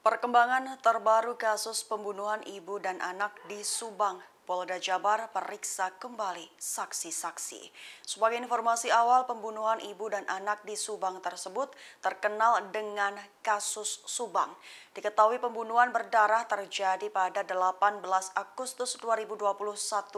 Perkembangan terbaru kasus pembunuhan ibu dan anak di Subang Polda Jabar periksa kembali saksi-saksi. Sebagai informasi awal, pembunuhan ibu dan anak di Subang tersebut terkenal dengan kasus Subang. Diketahui pembunuhan berdarah terjadi pada 18 Agustus 2021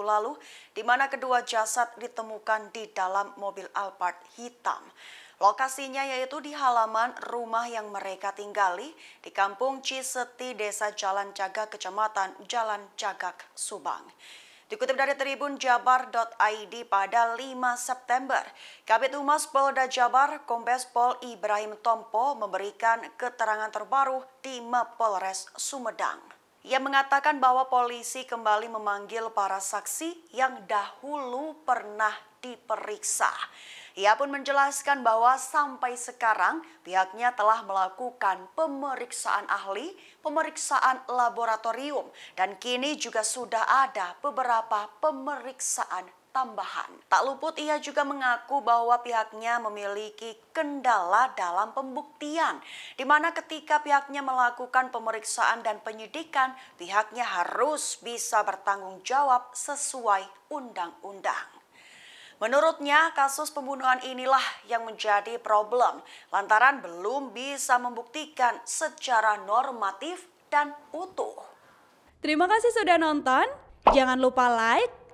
lalu, di mana kedua jasad ditemukan di dalam mobil Alphard hitam. Lokasinya yaitu di halaman rumah yang mereka tinggali di Kampung Ciseti, Desa Jalan Cagak, Kecamatan Jalan Cagak, Subang. Dikutip dari Tribun Jabar.id pada 5 September, Kabit Humas Polda Jabar, Kombes Pol Ibrahim Tompo memberikan keterangan terbaru di Mapolres Sumedang. Ia mengatakan bahwa polisi kembali memanggil para saksi yang dahulu pernah diperiksa. Ia pun menjelaskan bahwa sampai sekarang pihaknya telah melakukan pemeriksaan ahli, pemeriksaan laboratorium, dan kini juga sudah ada beberapa pemeriksaan tambahan. Tak luput ia juga mengaku bahwa pihaknya memiliki kendala dalam pembuktian, di mana ketika pihaknya melakukan pemeriksaan dan penyidikan, pihaknya harus bisa bertanggung jawab sesuai undang-undang. Menurutnya, kasus pembunuhan inilah yang menjadi problem lantaran belum bisa membuktikan secara normatif dan utuh. Terima kasih sudah nonton. Jangan lupa like,